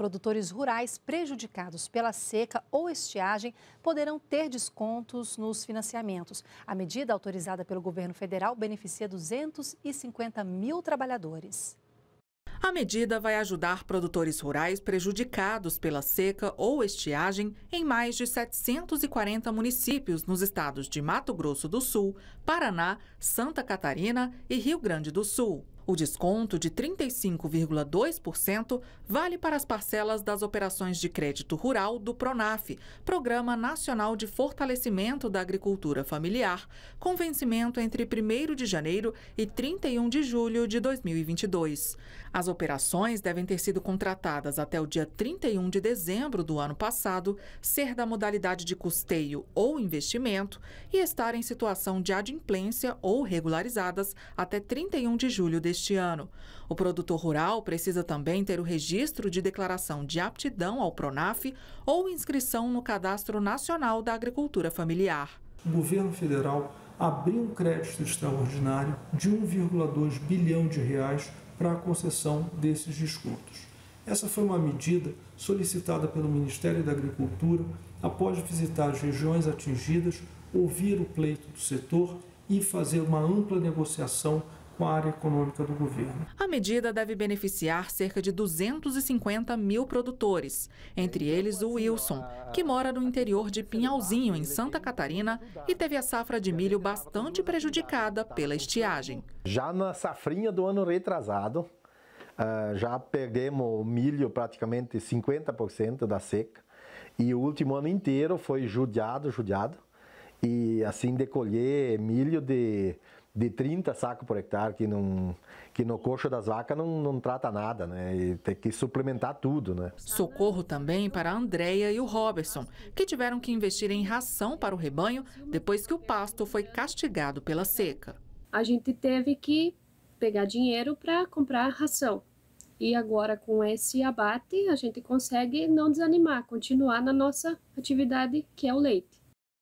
Produtores rurais prejudicados pela seca ou estiagem poderão ter descontos nos financiamentos. A medida autorizada pelo governo federal beneficia 250 mil trabalhadores. A medida vai ajudar produtores rurais prejudicados pela seca ou estiagem em mais de 740 municípios nos estados de Mato Grosso do Sul, Paraná, Santa Catarina e Rio Grande do Sul. O desconto de 35,2% vale para as parcelas das operações de crédito rural do PRONAF, Programa Nacional de Fortalecimento da Agricultura Familiar, com vencimento entre 1 de janeiro e 31 de julho de 2022. As operações devem ter sido contratadas até o dia 31 de dezembro do ano passado, ser da modalidade de custeio ou investimento e estar em situação de adimplência ou regularizadas até 31 de julho deste deste ano. O produtor rural precisa também ter o registro de declaração de aptidão ao PRONAF ou inscrição no Cadastro Nacional da Agricultura Familiar. O governo federal abriu um crédito extraordinário de 1,2 bilhão de reais para a concessão desses descontos. Essa foi uma medida solicitada pelo Ministério da Agricultura após visitar as regiões atingidas, ouvir o pleito do setor e fazer uma ampla negociação com a área econômica do governo. A medida deve beneficiar cerca de 250 mil produtores, entre eles o Wilson, que mora no interior de Pinhalzinho, em Santa Catarina, e teve a safra de milho bastante prejudicada pela estiagem. Já na safrinha do ano retrasado, ah, já perdemos milho praticamente 50% da seca. E o último ano inteiro foi judiado, judiado. E assim, decolher milho de de 30 sacos por hectare, que, não, que no coxo das vacas não, não trata nada, né? E tem que suplementar tudo, né? Socorro também para a Andrea e o Robertson, que tiveram que investir em ração para o rebanho depois que o pasto foi castigado pela seca. A gente teve que pegar dinheiro para comprar ração. E agora, com esse abate, a gente consegue não desanimar, continuar na nossa atividade, que é o leite.